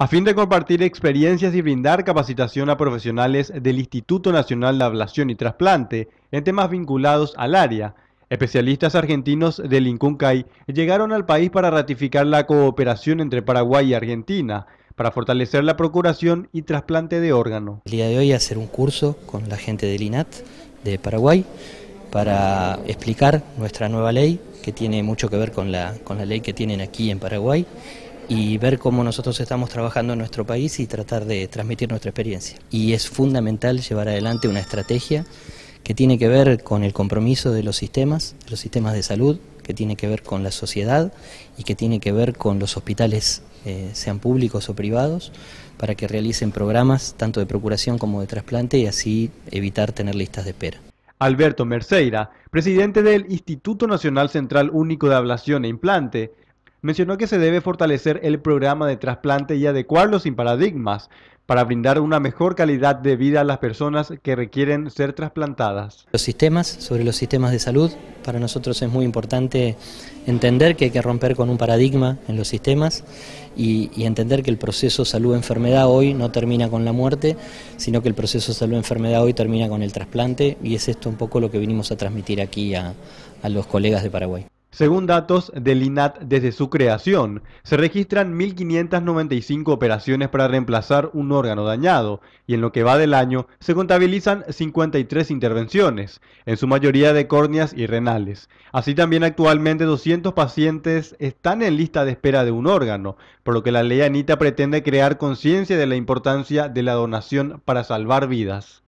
a fin de compartir experiencias y brindar capacitación a profesionales del Instituto Nacional de Ablación y Trasplante en temas vinculados al área. Especialistas argentinos del INCUNCAI llegaron al país para ratificar la cooperación entre Paraguay y Argentina para fortalecer la procuración y trasplante de órganos. El día de hoy hacer un curso con la gente del INAT de Paraguay para explicar nuestra nueva ley que tiene mucho que ver con la, con la ley que tienen aquí en Paraguay y ver cómo nosotros estamos trabajando en nuestro país y tratar de transmitir nuestra experiencia. Y es fundamental llevar adelante una estrategia que tiene que ver con el compromiso de los sistemas, los sistemas de salud, que tiene que ver con la sociedad y que tiene que ver con los hospitales, eh, sean públicos o privados, para que realicen programas tanto de procuración como de trasplante y así evitar tener listas de espera. Alberto Merceira, presidente del Instituto Nacional Central Único de Ablación e Implante, mencionó que se debe fortalecer el programa de trasplante y adecuarlo sin paradigmas para brindar una mejor calidad de vida a las personas que requieren ser trasplantadas. Los sistemas, sobre los sistemas de salud, para nosotros es muy importante entender que hay que romper con un paradigma en los sistemas y, entender que el proceso salud-enfermedad hoy no termina con la muerte, sino que el proceso salud-enfermedad hoy termina con el trasplante y es esto un poco lo que vinimos a transmitir aquí a los colegas de Paraguay. Según datos del INAT desde su creación, se registran 1.595 operaciones para reemplazar un órgano dañado y en lo que va del año se contabilizan 53 intervenciones, en su mayoría de córneas y renales. Así también actualmente 200 pacientes están en lista de espera de un órgano, por lo que la ley ANITA pretende crear conciencia de la importancia de la donación para salvar vidas.